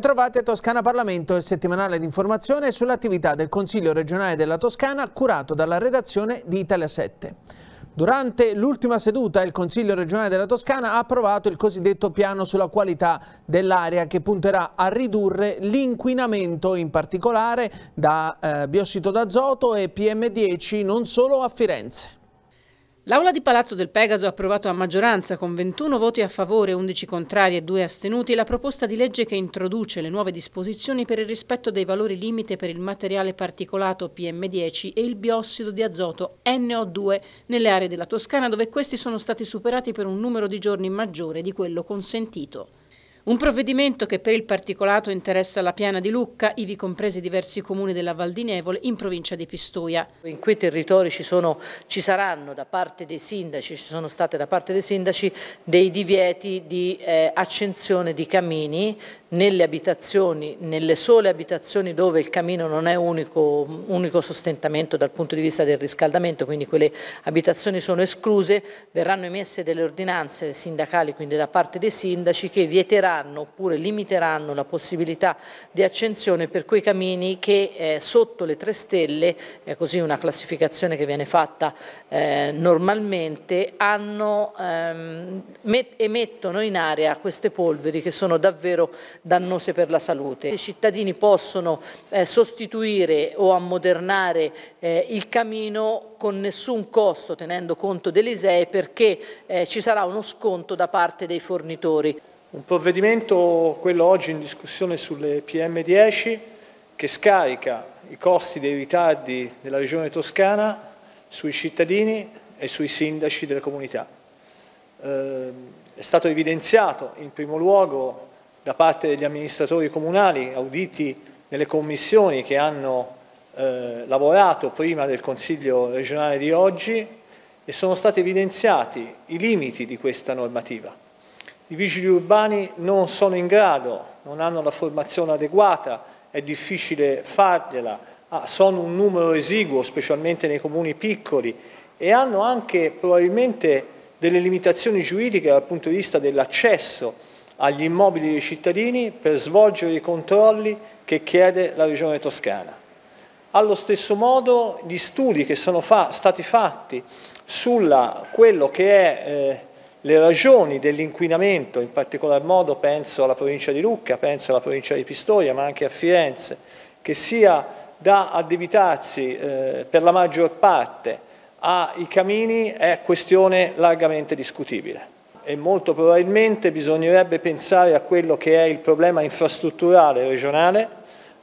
Bentrovati a Toscana Parlamento, il settimanale di informazione sull'attività del Consiglio regionale della Toscana curato dalla redazione di Italia 7. Durante l'ultima seduta il Consiglio regionale della Toscana ha approvato il cosiddetto piano sulla qualità dell'aria che punterà a ridurre l'inquinamento in particolare da eh, biossido d'azoto e PM10 non solo a Firenze. L'Aula di Palazzo del Pegaso ha approvato a maggioranza, con 21 voti a favore, 11 contrari e 2 astenuti, la proposta di legge che introduce le nuove disposizioni per il rispetto dei valori limite per il materiale particolato PM10 e il biossido di azoto NO2 nelle aree della Toscana dove questi sono stati superati per un numero di giorni maggiore di quello consentito. Un provvedimento che per il particolato interessa la Piana di Lucca, ivi compresi diversi comuni della Val di Nevole in provincia di Pistoia. In quei territori ci, sono, ci saranno da parte dei sindaci, ci sono state da parte dei sindaci dei divieti di eh, accensione di camini nelle abitazioni, nelle sole abitazioni dove il camino non è unico, unico, sostentamento dal punto di vista del riscaldamento, quindi quelle abitazioni sono escluse, verranno emesse delle ordinanze sindacali, quindi da parte dei sindaci, che vieteranno oppure limiteranno la possibilità di accensione per quei camini che eh, sotto le tre stelle, è così una classificazione che viene fatta eh, normalmente, hanno, ehm, emettono in aria queste polveri che sono davvero dannose per la salute. I cittadini possono eh, sostituire o ammodernare eh, il camino con nessun costo tenendo conto dell'ISEE perché eh, ci sarà uno sconto da parte dei fornitori. Un provvedimento, quello oggi in discussione sulle PM10, che scarica i costi dei ritardi della regione toscana sui cittadini e sui sindaci delle comunità. Eh, è stato evidenziato in primo luogo da parte degli amministratori comunali, auditi nelle commissioni che hanno eh, lavorato prima del Consiglio regionale di oggi e sono stati evidenziati i limiti di questa normativa. I vigili urbani non sono in grado, non hanno la formazione adeguata, è difficile fargliela, ah, sono un numero esiguo, specialmente nei comuni piccoli, e hanno anche probabilmente delle limitazioni giuridiche dal punto di vista dell'accesso agli immobili dei cittadini per svolgere i controlli che chiede la Regione Toscana. Allo stesso modo gli studi che sono fa stati fatti sulla quello che è eh, le ragioni dell'inquinamento, in particolar modo penso alla provincia di Lucca, penso alla provincia di Pistoia, ma anche a Firenze, che sia da addebitarsi eh, per la maggior parte ai camini è questione largamente discutibile e molto probabilmente bisognerebbe pensare a quello che è il problema infrastrutturale regionale,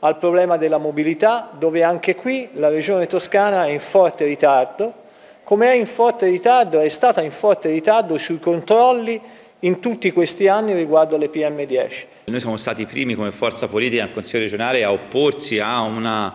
al problema della mobilità, dove anche qui la regione toscana è in forte ritardo, come è in forte ritardo, è stata in forte ritardo sui controlli in tutti questi anni riguardo alle PM10. Noi siamo stati i primi come forza politica al Consiglio regionale a opporsi a una,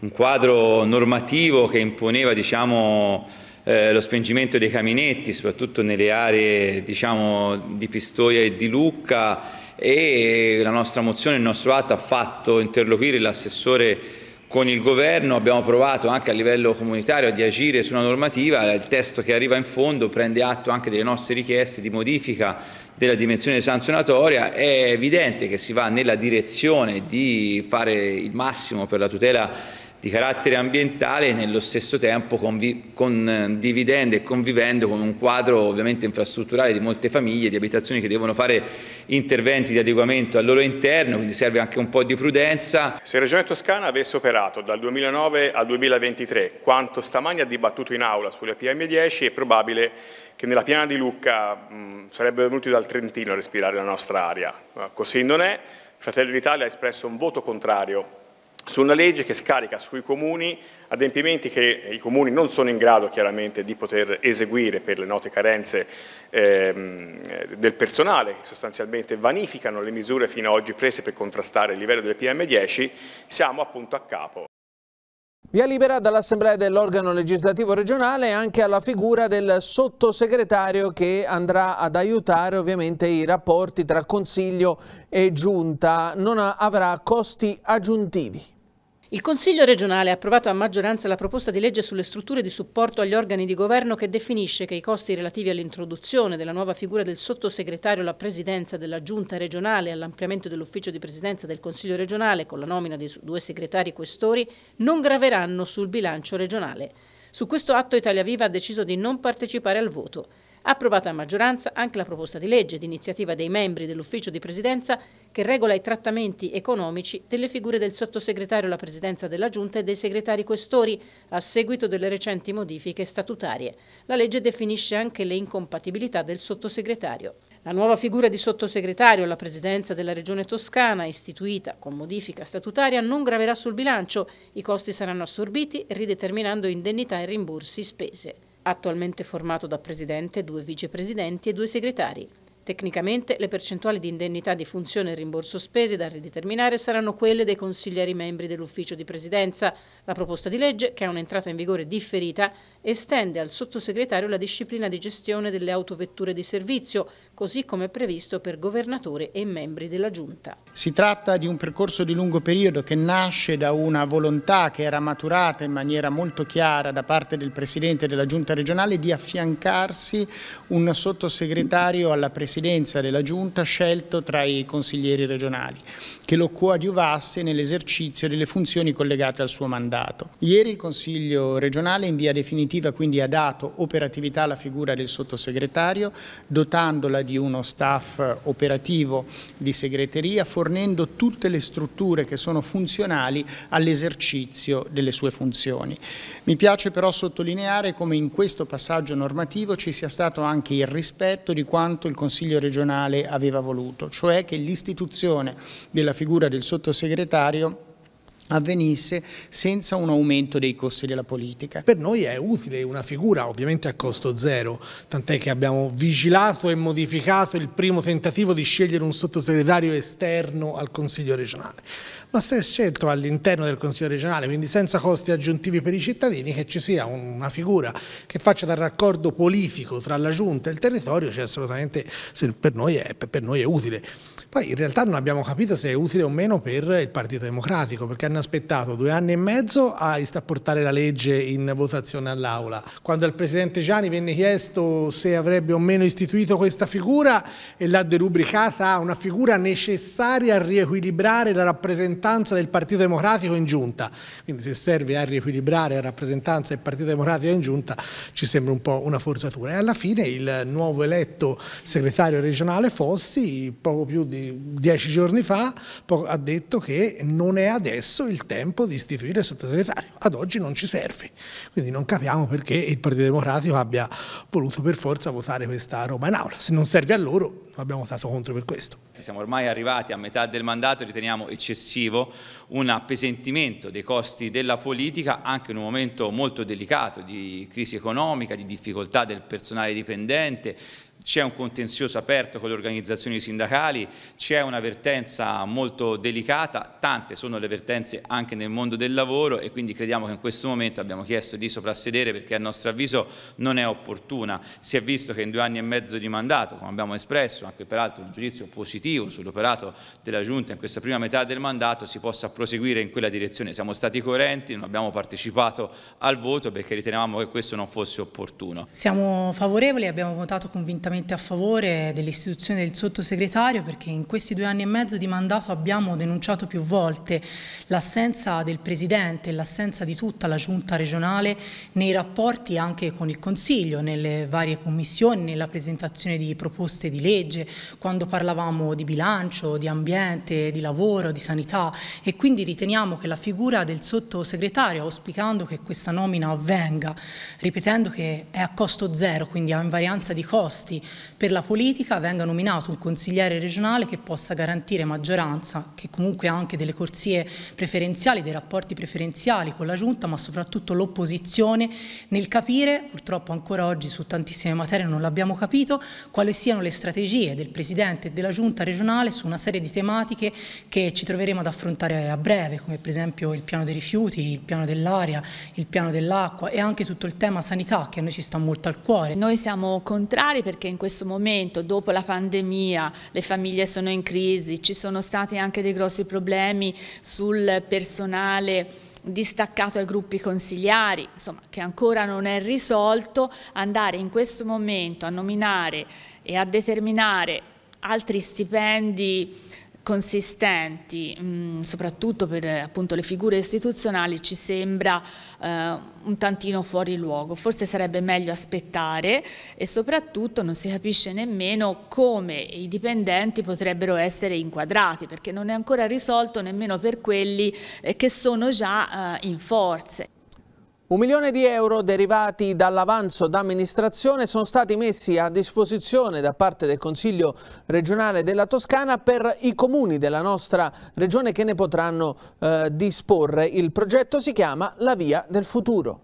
un quadro normativo che imponeva diciamo, eh, lo spengimento dei caminetti, soprattutto nelle aree diciamo, di Pistoia e di Lucca e la nostra mozione, il nostro atto ha fatto interloquire l'assessore con il governo, abbiamo provato anche a livello comunitario di agire su una normativa, il testo che arriva in fondo prende atto anche delle nostre richieste di modifica della dimensione sanzionatoria, è evidente che si va nella direzione di fare il massimo per la tutela di carattere ambientale e nello stesso tempo condividendo e convivendo con un quadro ovviamente infrastrutturale di molte famiglie, di abitazioni che devono fare interventi di adeguamento al loro interno, quindi serve anche un po' di prudenza. Se Regione Toscana avesse operato dal 2009 al 2023 quanto stamani ha dibattuto in aula sulle PM10 è probabile che nella piana di Lucca mh, sarebbero venuti dal Trentino a respirare la nostra aria. Così non è. Fratelli d'Italia ha espresso un voto contrario su una legge che scarica sui comuni adempimenti che i comuni non sono in grado chiaramente di poter eseguire per le note carenze ehm, del personale che sostanzialmente vanificano le misure fino ad oggi prese per contrastare il livello del PM10, siamo appunto a capo. Via libera dall'Assemblea dell'organo legislativo regionale anche alla figura del sottosegretario che andrà ad aiutare ovviamente i rapporti tra Consiglio e Giunta. Non avrà costi aggiuntivi. Il Consiglio regionale ha approvato a maggioranza la proposta di legge sulle strutture di supporto agli organi di governo che definisce che i costi relativi all'introduzione della nuova figura del sottosegretario alla presidenza della Giunta regionale e all'ampliamento dell'ufficio di presidenza del Consiglio regionale con la nomina di due segretari questori non graveranno sul bilancio regionale. Su questo atto Italia Viva ha deciso di non partecipare al voto approvata a maggioranza anche la proposta di legge d'iniziativa dei membri dell'ufficio di presidenza che regola i trattamenti economici delle figure del sottosegretario alla presidenza della Giunta e dei segretari questori a seguito delle recenti modifiche statutarie. La legge definisce anche le incompatibilità del sottosegretario. La nuova figura di sottosegretario alla presidenza della Regione Toscana, istituita con modifica statutaria, non graverà sul bilancio. I costi saranno assorbiti, rideterminando indennità e rimborsi spese. Attualmente formato da presidente, due vicepresidenti e due segretari. Tecnicamente le percentuali di indennità di funzione e rimborso spese da rideterminare saranno quelle dei consiglieri membri dell'ufficio di presidenza. La proposta di legge, che ha un'entrata in vigore differita, estende al sottosegretario la disciplina di gestione delle autovetture di servizio così come previsto per governatore e membri della Giunta. Si tratta di un percorso di lungo periodo che nasce da una volontà che era maturata in maniera molto chiara da parte del Presidente della Giunta regionale di affiancarsi un sottosegretario alla Presidenza della Giunta scelto tra i consiglieri regionali, che lo coadiuvasse nell'esercizio delle funzioni collegate al suo mandato. Ieri il Consiglio regionale in via definitiva quindi ha dato operatività alla figura del sottosegretario, dotandola di uno staff operativo di segreteria, fornendo tutte le strutture che sono funzionali all'esercizio delle sue funzioni. Mi piace però sottolineare come in questo passaggio normativo ci sia stato anche il rispetto di quanto il Consiglio regionale aveva voluto, cioè che l'istituzione della figura del sottosegretario avvenisse senza un aumento dei costi della politica. Per noi è utile una figura ovviamente a costo zero, tant'è che abbiamo vigilato e modificato il primo tentativo di scegliere un sottosegretario esterno al Consiglio regionale, ma se è scelto all'interno del Consiglio regionale, quindi senza costi aggiuntivi per i cittadini, che ci sia una figura che faccia da raccordo politico tra la Giunta e il territorio, cioè assolutamente per noi è, per noi è utile. Poi in realtà non abbiamo capito se è utile o meno per il Partito Democratico, perché hanno aspettato due anni e mezzo a portare la legge in votazione all'Aula. Quando al Presidente Gianni venne chiesto se avrebbe o meno istituito questa figura e l'ha derubricata a una figura necessaria a riequilibrare la rappresentanza del Partito Democratico in Giunta. Quindi se serve a riequilibrare la rappresentanza del Partito Democratico in Giunta ci sembra un po' una forzatura. E alla fine il nuovo eletto segretario regionale Fossi, poco più di dieci giorni fa ha detto che non è adesso il tempo di istituire il sottosegretario, ad oggi non ci serve, quindi non capiamo perché il Partito Democratico abbia voluto per forza votare questa roba in aula, se non serve a loro abbiamo votato contro per questo. Siamo ormai arrivati a metà del mandato e riteniamo eccessivo un appesentimento dei costi della politica anche in un momento molto delicato di crisi economica, di difficoltà del personale dipendente, c'è un contenzioso aperto con le organizzazioni sindacali, c'è una vertenza molto delicata, tante sono le vertenze anche nel mondo del lavoro e quindi crediamo che in questo momento abbiamo chiesto di soprassedere perché a nostro avviso non è opportuna. Si è visto che in due anni e mezzo di mandato, come abbiamo espresso, anche peraltro un giudizio positivo sull'operato della Giunta in questa prima metà del mandato, si possa proseguire in quella direzione. Siamo stati coerenti, non abbiamo partecipato al voto perché ritenevamo che questo non fosse opportuno. Siamo favorevoli, abbiamo votato convintamente assolutamente a favore dell'istituzione del sottosegretario perché in questi due anni e mezzo di mandato abbiamo denunciato più volte l'assenza del Presidente e l'assenza di tutta la Giunta regionale nei rapporti anche con il Consiglio, nelle varie commissioni, nella presentazione di proposte di legge, quando parlavamo di bilancio, di ambiente, di lavoro, di sanità e quindi riteniamo che la figura del sottosegretario, auspicando che questa nomina avvenga, ripetendo che è a costo zero, quindi a invarianza di costi per la politica venga nominato un consigliere regionale che possa garantire maggioranza, che comunque ha anche delle corsie preferenziali, dei rapporti preferenziali con la Giunta, ma soprattutto l'opposizione nel capire, purtroppo ancora oggi su tantissime materie non l'abbiamo capito, quali siano le strategie del Presidente e della Giunta regionale su una serie di tematiche che ci troveremo ad affrontare a breve, come per esempio il piano dei rifiuti, il piano dell'aria, il piano dell'acqua e anche tutto il tema sanità che a noi ci sta molto al cuore. Noi siamo contrari perché anche in questo momento, dopo la pandemia, le famiglie sono in crisi, ci sono stati anche dei grossi problemi sul personale distaccato ai gruppi consigliari, insomma, che ancora non è risolto, andare in questo momento a nominare e a determinare altri stipendi consistenti, mh, mm, soprattutto per appunto, le figure istituzionali, ci sembra eh, un tantino fuori luogo. Forse sarebbe meglio aspettare e soprattutto non si capisce nemmeno come i dipendenti potrebbero essere inquadrati, perché non è ancora risolto nemmeno per quelli eh, che sono già eh, in forze. Un milione di euro derivati dall'avanzo d'amministrazione sono stati messi a disposizione da parte del Consiglio regionale della Toscana per i comuni della nostra regione che ne potranno eh, disporre. Il progetto si chiama La Via del Futuro.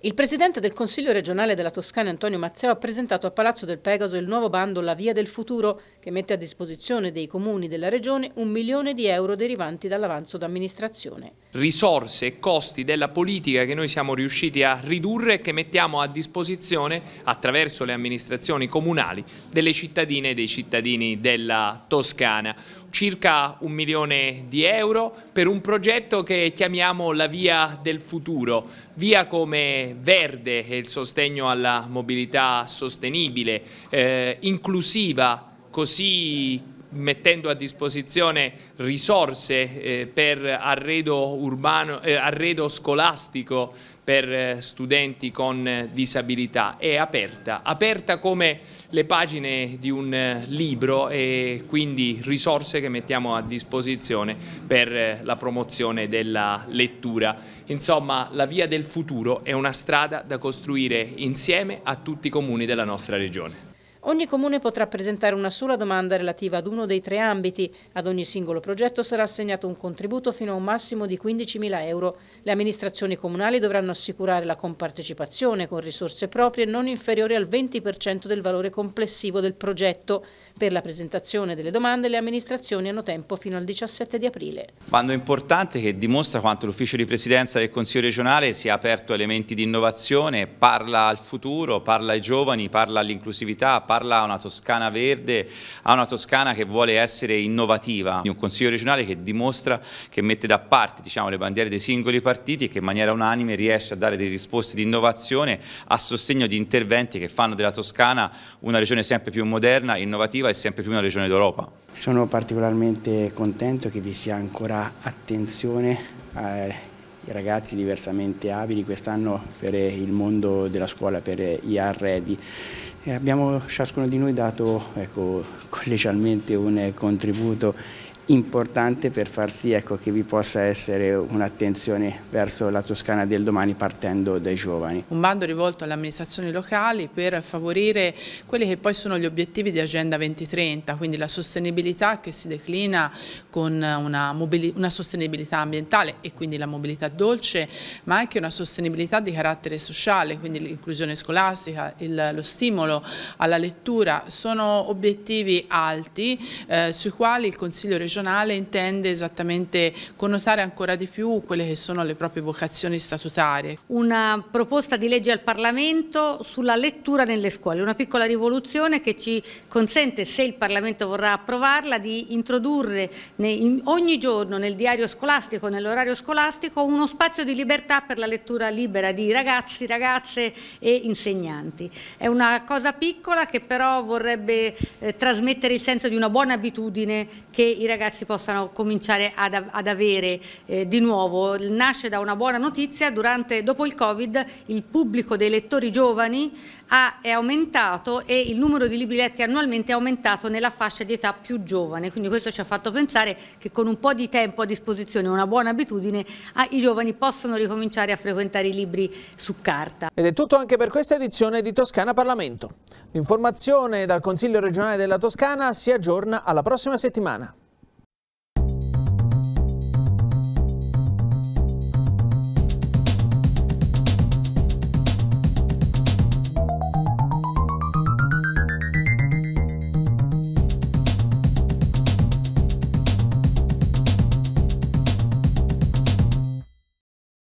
Il presidente del Consiglio regionale della Toscana Antonio Mazzeo ha presentato a Palazzo del Pegaso il nuovo bando La Via del Futuro che mette a disposizione dei comuni della regione un milione di euro derivanti dall'avanzo d'amministrazione. Risorse e costi della politica che noi siamo riusciti a ridurre e che mettiamo a disposizione attraverso le amministrazioni comunali delle cittadine e dei cittadini della Toscana. Circa un milione di euro per un progetto che chiamiamo la via del futuro, via come verde e il sostegno alla mobilità sostenibile, eh, inclusiva, così mettendo a disposizione risorse eh, per arredo, urbano, eh, arredo scolastico per eh, studenti con disabilità, è aperta, aperta come le pagine di un libro e quindi risorse che mettiamo a disposizione per la promozione della lettura. Insomma la via del futuro è una strada da costruire insieme a tutti i comuni della nostra regione. Ogni comune potrà presentare una sola domanda relativa ad uno dei tre ambiti. Ad ogni singolo progetto sarà assegnato un contributo fino a un massimo di 15.000 euro. Le amministrazioni comunali dovranno assicurare la compartecipazione con risorse proprie non inferiori al 20% del valore complessivo del progetto. Per la presentazione delle domande le amministrazioni hanno tempo fino al 17 di aprile. Bando importante che dimostra quanto l'ufficio di presidenza del Consiglio regionale sia aperto a elementi di innovazione, parla al futuro, parla ai giovani, parla all'inclusività, parla a una Toscana verde, a una Toscana che vuole essere innovativa. Un Consiglio regionale che dimostra che mette da parte diciamo, le bandiere dei singoli partiti e che in maniera unanime riesce a dare delle risposte di innovazione a sostegno di interventi che fanno della Toscana una regione sempre più moderna, innovativa e sempre più una regione d'Europa. Sono particolarmente contento che vi sia ancora attenzione ai eh, ragazzi diversamente abili quest'anno per il mondo della scuola, per gli arredi. abbiamo ciascuno di noi dato ecco, collegialmente un contributo importante per far sì ecco, che vi possa essere un'attenzione verso la Toscana del domani partendo dai giovani. Un bando rivolto alle amministrazioni locali per favorire quelli che poi sono gli obiettivi di Agenda 2030, quindi la sostenibilità che si declina con una, una sostenibilità ambientale e quindi la mobilità dolce, ma anche una sostenibilità di carattere sociale, quindi l'inclusione scolastica, il, lo stimolo alla lettura. Sono obiettivi alti eh, sui quali il Consiglio regionale regionale intende esattamente connotare ancora di più quelle che sono le proprie vocazioni statutarie. Una proposta di legge al Parlamento sulla lettura nelle scuole, una piccola rivoluzione che ci consente, se il Parlamento vorrà approvarla, di introdurre ogni giorno nel diario scolastico, nell'orario scolastico, uno spazio di libertà per la lettura libera di ragazzi, ragazze e insegnanti. È una cosa piccola che però vorrebbe eh, trasmettere il senso di una buona abitudine che i ragazzi ragazzi possano cominciare ad, ad avere eh, di nuovo. Nasce da una buona notizia, durante, dopo il Covid il pubblico dei lettori giovani ha, è aumentato e il numero di libri letti annualmente è aumentato nella fascia di età più giovane, quindi questo ci ha fatto pensare che con un po' di tempo a disposizione, una buona abitudine, ah, i giovani possono ricominciare a frequentare i libri su carta. Ed è tutto anche per questa edizione di Toscana Parlamento. L'informazione dal Consiglio regionale della Toscana si aggiorna alla prossima settimana.